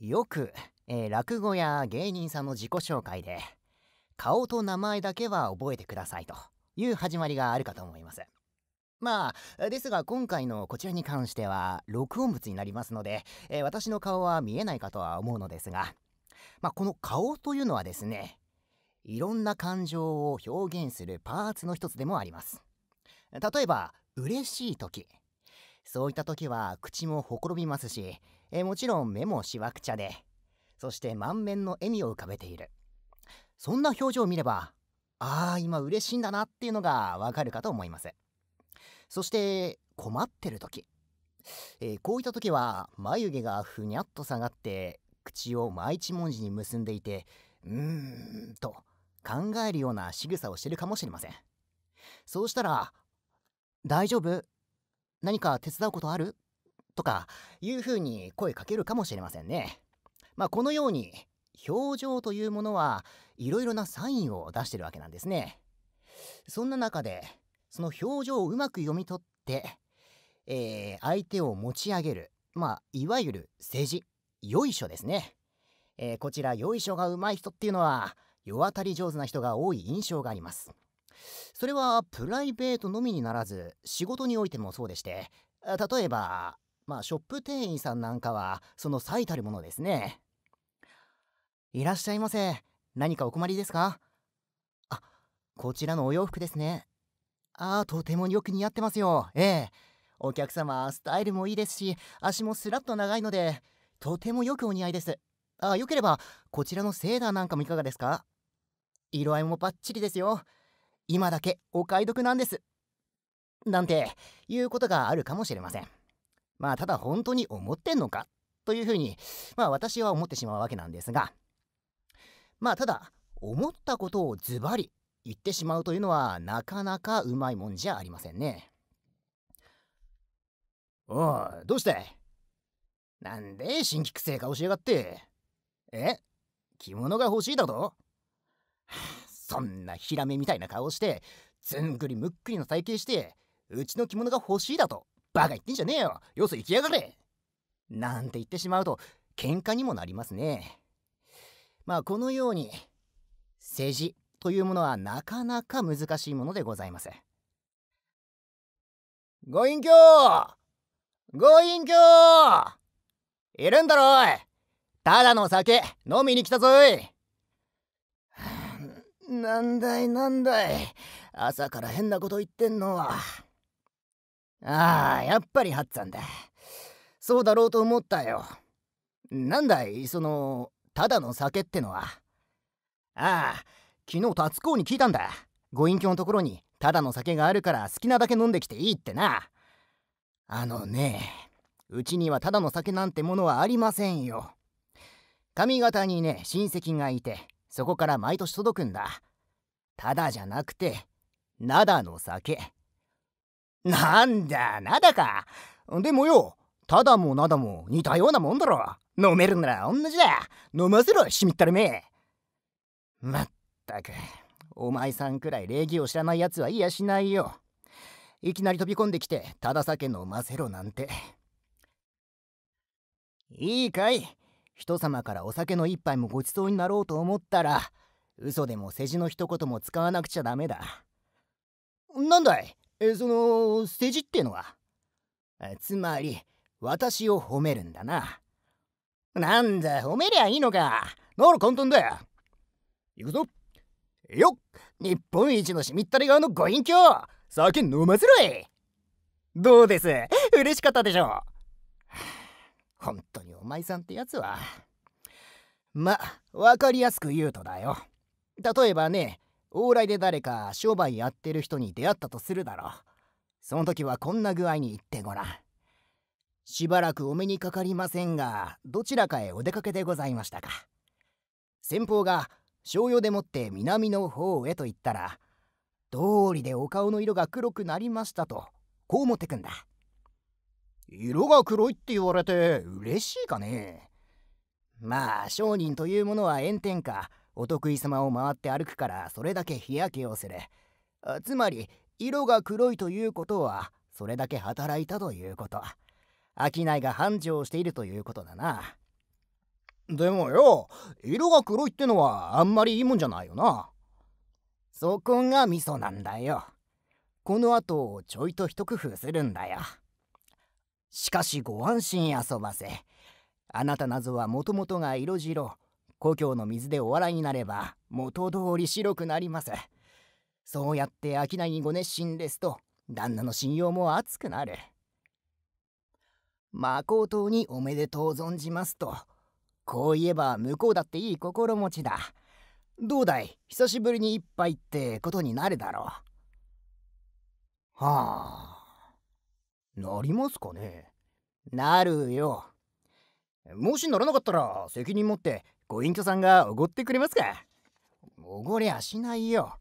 よく、えー、落語や芸人さんの自己紹介で顔と名前だけは覚えてくださいという始まりがあるかと思いますまあですが今回のこちらに関しては録音物になりますので、えー、私の顔は見えないかとは思うのですが、まあ、この顔というのはですねいろんな感情を表現するパーツの一つでもあります例えば嬉しい時そういった時は口もほころびますしえもちろん目もしわくちゃでそして満面の笑みを浮かべているそんな表情を見ればああ今嬉しいんだなっていうのがわかるかと思いますそして困ってる時、えー、こういった時は眉毛がふにゃっと下がって口を真一文字に結んでいてうーんと考えるような仕草をしてるかもしれませんそうしたら「大丈夫何か手伝うことある?」とかいうふうに声かけるかもしれませんね。まあ、このように表情というものはいろいろなサインを出してるわけなんですね。そんな中でその表情をうまく読み取って、えー、相手を持ち上げる、まあ、いわゆる政治よいしょですね、えー、こちらよいしょがうまい人っていうのは世渡り上手な人が多い印象がありますそれはプライベートのみにならず仕事においてもそうでして例えばまあショップ店員さんなんかはその最たるものですねいらっしゃいませ何かお困りですかあこちらのお洋服ですねああとてもよく似合ってますよええお客様スタイルもいいですし足もスラッと長いのでとてもよくお似合いですあよければこちらのセーダーなんかもいかがですか色合いもバッチリですよ今だけお買い得なんですなんていうことがあるかもしれませんまあただ本当に思ってんのかというふうに、まあ私は思ってしまうわけなんですが、まあただ思ったことをズバリ言ってしまうというのはなかなかうまいもんじゃありませんね。おい、どうしてなんで新規癖か教えやがって。え着物が欲しいだとそんなヒラメみたいな顔して、ずんぐりむっくりの体型して、うちの着物が欲しいだとバカ言ってんじゃねえよよそ行きやがれなんて言ってしまうと喧嘩にもなりますねまあこのように世辞というものはなかなか難しいものでございますご隠居ご隠居いるんだろいただの酒飲みに来たぞいなんだいなんだい朝から変なこと言ってんのは。ああ、やっぱりハッツァンだ。そうだろうと思ったよ。なんだい、その、ただの酒ってのは。ああ、昨日達子に聞いたんだ。ご隠居のところに、ただの酒があるから好きなだけ飲んできていいってな。あのね、うちにはただの酒なんてものはありませんよ。上方にね、親戚がいて、そこから毎年届くんだ。ただじゃなくて、灘の酒。なんだ、なだか。でもよ、ただもなだも似たようなもんだろ。飲めるなら同じだ。飲ませろ、しみったれめ。まったく、お前さんくらい礼儀を知らない奴はいやしないよ。いきなり飛び込んできて、ただ酒飲ませろなんて。いいかい人様からお酒の一杯もごちそうになろうと思ったら、嘘でも世辞の一言も使わなくちゃダメだ。なんだいえその世辞ってのはつまり私を褒めるんだななんだ褒めりゃいいのかなら簡単だよ行くぞよっ日本一のしみったれ側のご隠居酒飲ませろいどうです嬉しかったでしょう本当にお前さんってやつはま、わかりやすく言うとだよ。例えばね、往来で誰か商売やってる人に出会ったとするだろう。その時はこんな具合に言ってごらん。しばらくお目にかかりませんが、どちらかへお出かけでございましたか。先方が商用でもって南の方へと言ったら、道理でお顔の色が黒くなりましたと、こう思ってくんだ。色が黒いって言われて嬉しいかねまあ商人というものは炎天下お得意様を回って歩くからそれだけ日焼けをするつまり色が黒いということはそれだけ働いたということ商いが繁盛しているということだなでもよ色が黒いってのはあんまりいいもんじゃないよなそこがミソなんだよこのあとちょいと一工夫するんだよしかしご安心遊ばせあなた謎はもともとが色白故郷の水でお笑いになれば元通り白くなりますそうやって商いにご熱心ですと旦那の信用も厚くなる誠におめでとう存じますとこう言えば向こうだっていい心持ちだどうだい久しぶりに一杯ってことになるだろうはあなりますかねなるよもしならなかったら責任持ってご隠居さんがおごってくれますかおごりゃしないよ。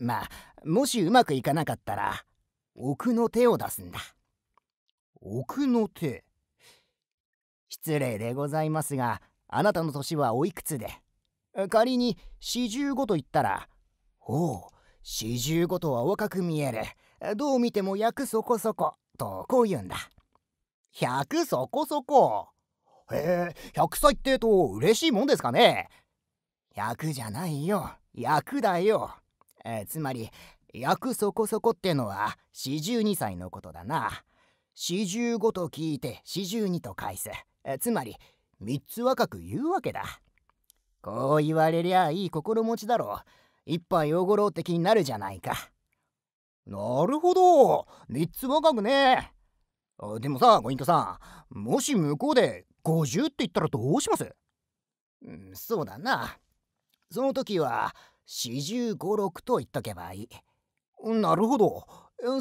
まあ、もしうまくいかなかったら、奥の手を出すんだ。奥の手失礼でございますが、あなたの年はおいくつで仮に四十五と言ったら、おう、四十五とは若く見える。どう見ても百そこそこ。とこう言うんだ。百そこそこへえ100歳ってえと嬉しいもんですかね100じゃないよ100だよ、えー、つまり約そこそこってのは42歳のことだな45と聞いて42と返す、えー、つまり3つ若く言うわけだこう言われりゃいい心持ちだろ一杯おごろうって気になるじゃないかなるほど3つ若くねでもさ、ご隠居さん、もし向こうで50って言ったらどうしますうんそうだなその時は四十五六と言っとけばいいなるほど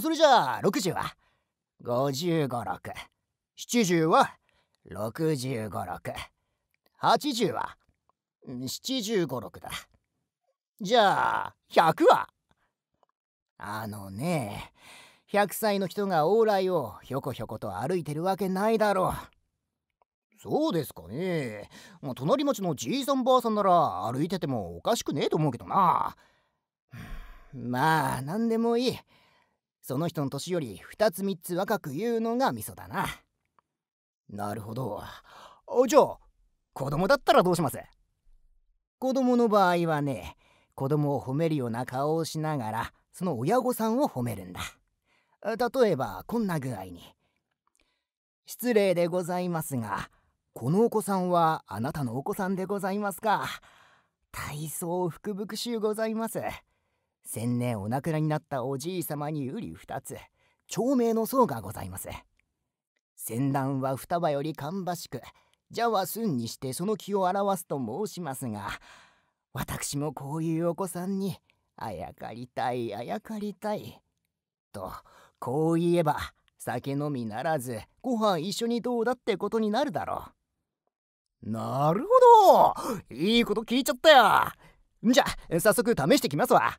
それじゃあ60は5 5 6 7七0は6 5 6 8 0十は7十5 6だじゃあ100はあのね100歳の人が往来をひょこひょこと歩いてるわけないだろう。そうですかね隣町のじいさんばあさんなら歩いててもおかしくねえと思うけどなまあ何でもいいその人の年より2つ3つ若く言うのがミソだななるほどじゃあ子供だったらどうします子供の場合はね子供を褒めるような顔をしながらその親御さんを褒めるんだ例えばこんな具合に失礼でございますがこのお子さんはあなたのお子さんでございますか。大層福々しございます。先年お亡くなりになったおじい様に瓜二つ、長命の層がございます。先段は双葉より芳しく、蛇は寸にしてその気を表すと申しますが、私もこういうお子さんに、あやかりたい、あやかりたい。と、こう言えば、酒飲みならず、ご飯一緒にどうだってことになるだろう。なるほどいいこと聞いちゃったよじゃ早速試してきますわ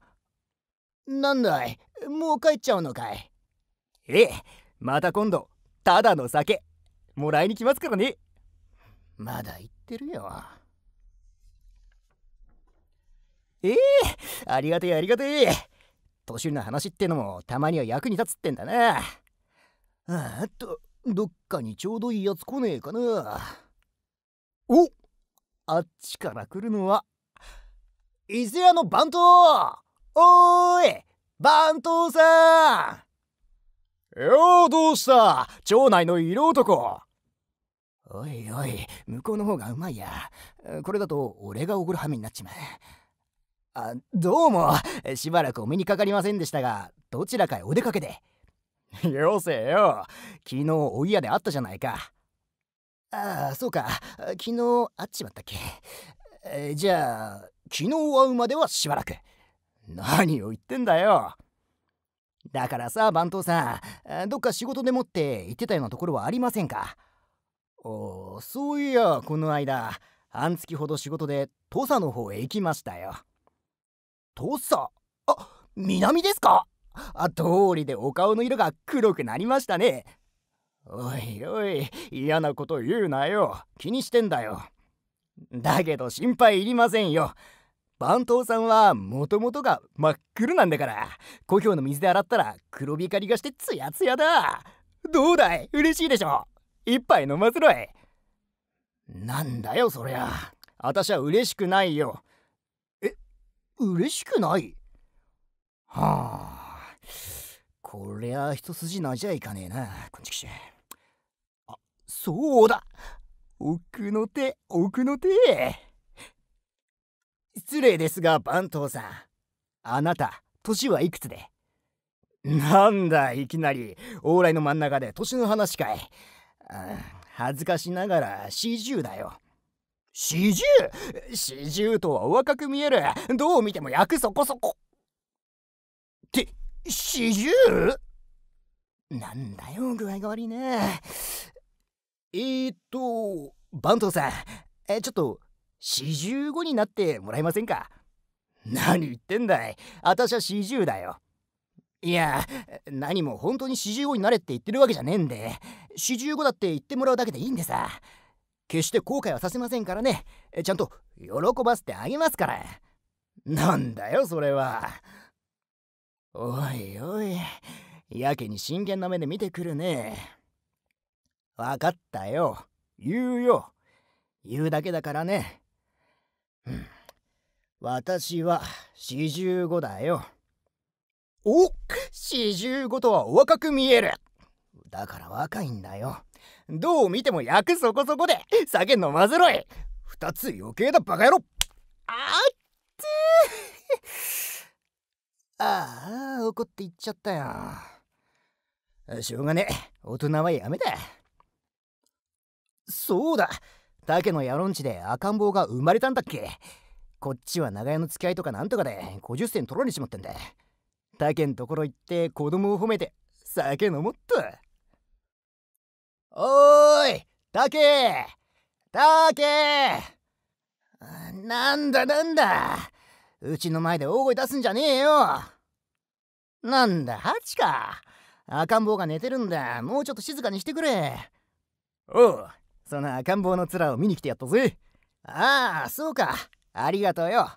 なんだいもう帰っちゃうのかいええまた今度ただの酒もらいに来ますからねまだ言ってるよええありがてえありがてえ年の話ってのもたまには役に立つってんだなあっとどっかにちょうどいいやつ来ねえかなおあっちから来るのは伊勢屋の番頭おーい番頭さんようどうした町内の色男おいおい向こうの方がうまいやこれだと俺がおごる羽目になっちまうあどうもしばらくお目にかかりませんでしたがどちらかへお出かけでよせよ昨日お家で会ったじゃないかああそうか昨日会っちまったっけ、えー、じゃあ昨日会うまではしばらく何を言ってんだよだからさ番頭さんどっか仕事でもって行ってたようなところはありませんかおそういやこの間半月ほど仕事で土佐の方へ行きましたよ土佐あ南ですかあ通りでお顔の色が黒くなりましたねおいおい、嫌なこと言うなよ。気にしてんだよ。だけど心配いりませんよ。番頭さんはもともとが真っ黒なんだから、故郷の水で洗ったら黒光りがしてツヤツヤだ。どうだい嬉しいでしょ。一杯飲ませろい。なんだよそりゃ。あたしは嬉しくないよ。え、嬉しくないはあ。こりゃ一筋なじゃいかねえな、こんちきし。そうだ奥の手奥の手失礼ですが番頭さんあなた年はいくつでなんだいきなり往来の真ん中で年の話かい、恥ずかしながら四十だよ四十四十とはお若く見えるどう見ても役そこそこって四十なんだよ具合が悪いねえー、っと、番頭さん、えちょっと、四十五になってもらえませんか何言ってんだい。あたしは四十だよ。いや、何も本当に四十五になれって言ってるわけじゃねえんで、四十五だって言ってもらうだけでいいんでさ。決して後悔はさせませんからね。ちゃんと喜ばせてあげますから。なんだよ、それは。おいおい、やけに真剣な目で見てくるね。わかったよ。言うよ。言うだけだからね。うん、私は四十五だよ。お四十五とは若く見えるだから若いんだよ。どう見ても役そこそこで酒飲まずろい二つ余計だバカ野郎あっつ ああ怒って言っちゃったよ。しょうがねえ大人はやめだ。そうだ竹の野ろんちで赤ん坊が生まれたんだっけこっちは長屋の付き合いとかなんとかで50銭取られちまってんだ竹んところ行って子供を褒めて酒飲もっとおーい竹竹なんだなんだうちの前で大声出すんじゃねえよなんだハチか赤ん坊が寝てるんだもうちょっと静かにしてくれおうその赤ん坊の面を見に来てやったぜああそうかありがとうよ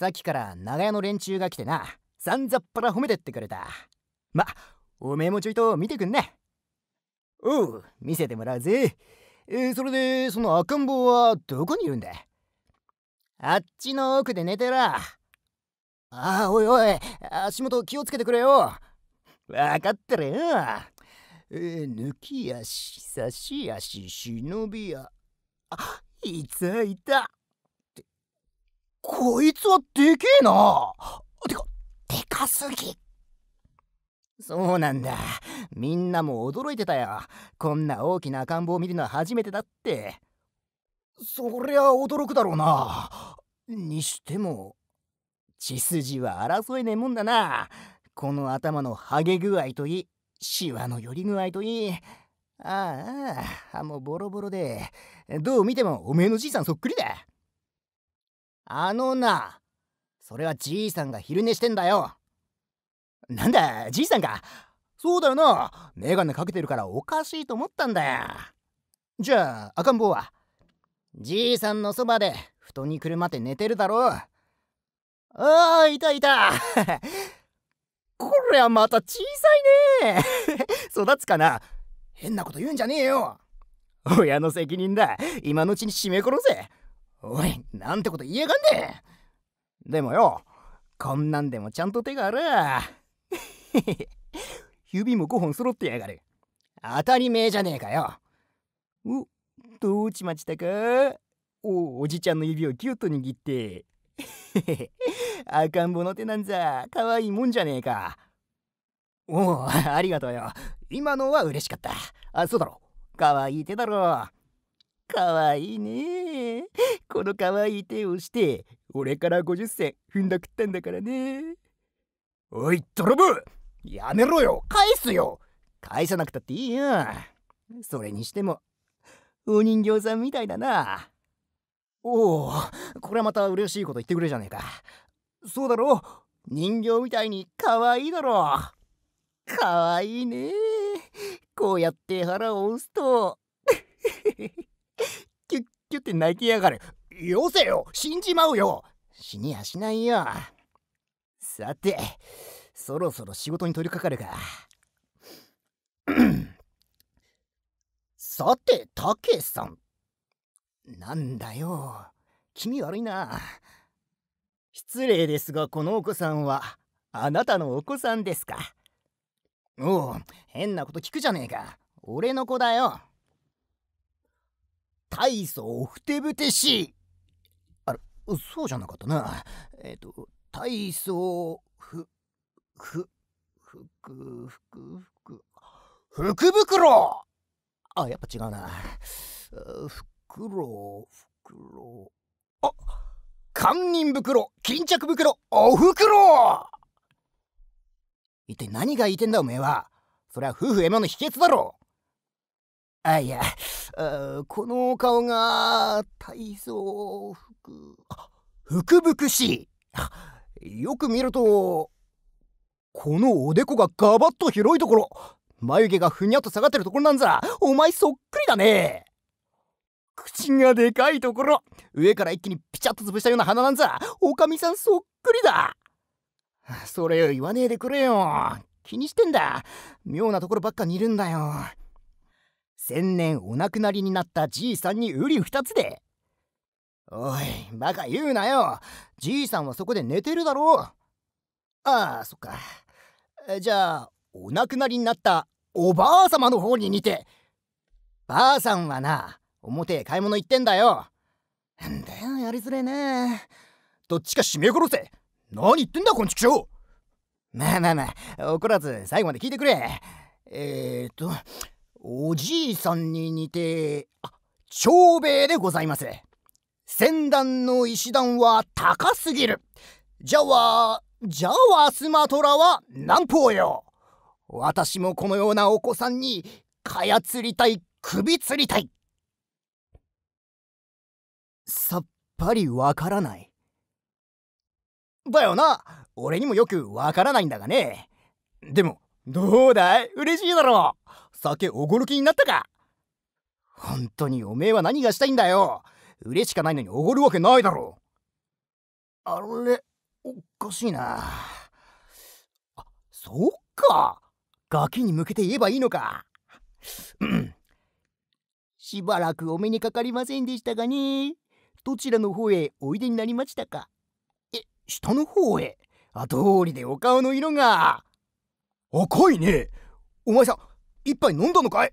さっきから長屋の連中が来てなさんざっぱら褒めてってくれたまおめえもちょいと見てくんねおう見せてもらうぜえー、それでその赤ん坊はどこにいるんだあっちの奥で寝てらああおいおい足元気をつけてくれよ分かってるよえー、抜き足差し足忍びやあいたいたってこいつはでけえなてかでかすぎそうなんだみんなも驚いてたよこんな大きな赤ん坊を見るのは初めてだってそりゃ驚くだろうなにしても血筋は争えねえもんだなこの頭のハゲ具合といいシワの寄り具合といいああもうボロボロでどう見てもおめえのじいさんそっくりだあのなそれはじいさんが昼寝してんだよなんだじいさんかそうだよなメガネかけてるからおかしいと思ったんだよじゃあ赤ん坊はじいさんのそばで布団にくるまって寝てるだろうああいたいたこれはまた小さいね 育つかな変なこと言うんじゃねえよ親の責任だ今のうちに締め殺せおいなんてこと言えやがんねでもよこんなんでもちゃんと手がある 指も5本揃ってやがる当たり前じゃねえかようどうちまちたかおおじちゃんの指をギュッと握って 赤ん坊の手なんざ可愛いもんじゃねえかおお ありがとうよ今のは嬉しかったあそうだろ可愛い手だろ可愛いねこの可愛い手をして俺から50銭踏んだくったんだからねおい泥棒やめろよ返すよ返さなくたっていいよそれにしてもお人形さんみたいだなおおこれはまた嬉しいこと言ってくれじゃねえかそうだろう人形みたいに可愛いだろかわいいねこうやって腹を押すと キュッキュって泣きやがるよせよ死んじまうよ死にやしないよさてそろそろ仕事に取り掛かるか さてたけさんなんだよ。気味悪いな。失礼ですが、このお子さんは、あなたのお子さんですか。おう、変なこと聞くじゃねえか。俺の子だよ。大層ふてぶてしい。あら、そうじゃなかったな。えっ、ー、と、大層ふ、ふ、ふく、ふく、ふく、福袋あ、やっぱ違うな。福く袋ふくあ堪忍袋巾着袋お袋一体何が言いてんだおめえはそれは夫婦エマの秘訣だろあいやこの顔が体操服福々しよく見るとこのおでこがガバッと広いところ眉毛がふにゃっと下がってるところなんざお前そっくりだね口がでかいところ上から一気にピチャッと潰したような鼻なんざおかみさんそっくりだそれを言わねえでくれよ気にしてんだ妙なところばっかにいるんだよ千年お亡くなりになったじいさんに瓜り二つでおいバカ言うなよじいさんはそこで寝てるだろああそっかじゃあお亡くなりになったおばあ様の方に似てばあさんはな表へ買い物行ってんだよんだよやりづれねどっちか締め殺せ何言ってんだこんちくしょうまあまあまあ怒らず最後まで聞いてくれえー、とおじいさんに似てあ長兵衛でございます先段の石段は高すぎるじゃはじゃはスマトラは南方よ私もこのようなお子さんにかや釣りたい首釣りたいさっぱりわからない。だよな俺にもよくわからないんだがね。でも、どうだい嬉しいだろ酒おごる気になったか本当におめえは何がしたいんだよ嬉しかないのにおごるわけないだろあれ、おかしいな。あ、そっかガキに向けて言えばいいのか。うん。しばらくお目にかかりませんでしたがね。どちらの方へおいでになりましたかえ、下の方へ後通りでお顔の色が。赤いねお前さん、一杯飲んだのかい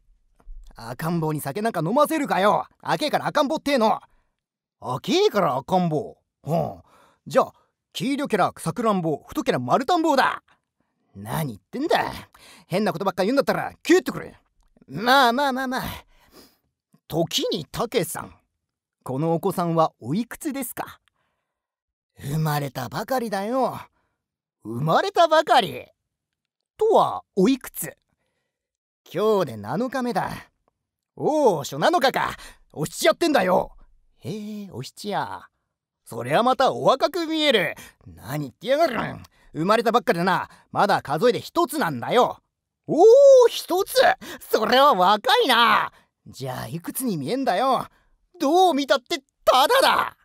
赤ん坊に酒なんか飲ませるかよ赤えから赤ん坊ってえの赤いから赤ん坊ほん。じゃあ、黄色キャラ、さくらんぼ、太キャラ、丸田ん坊だ何言ってんだ変なことばっか言うんだったら、消えてくれまあまあまあまあ。時にたけさん、このお子さんはおいくつですか生まれたばかりだよ。生まれたばかりとはおいくつ今日で7日目だ。おお、初7日か。お七やってんだよ。へえ、お七や。そりゃまたお若く見える。何言ってやがるん。生まれたばっかりだな、まだ数えで一つなんだよ。おお、一つそれは若いな。じゃあ、いくつに見えんだよ。どう見たってタダだ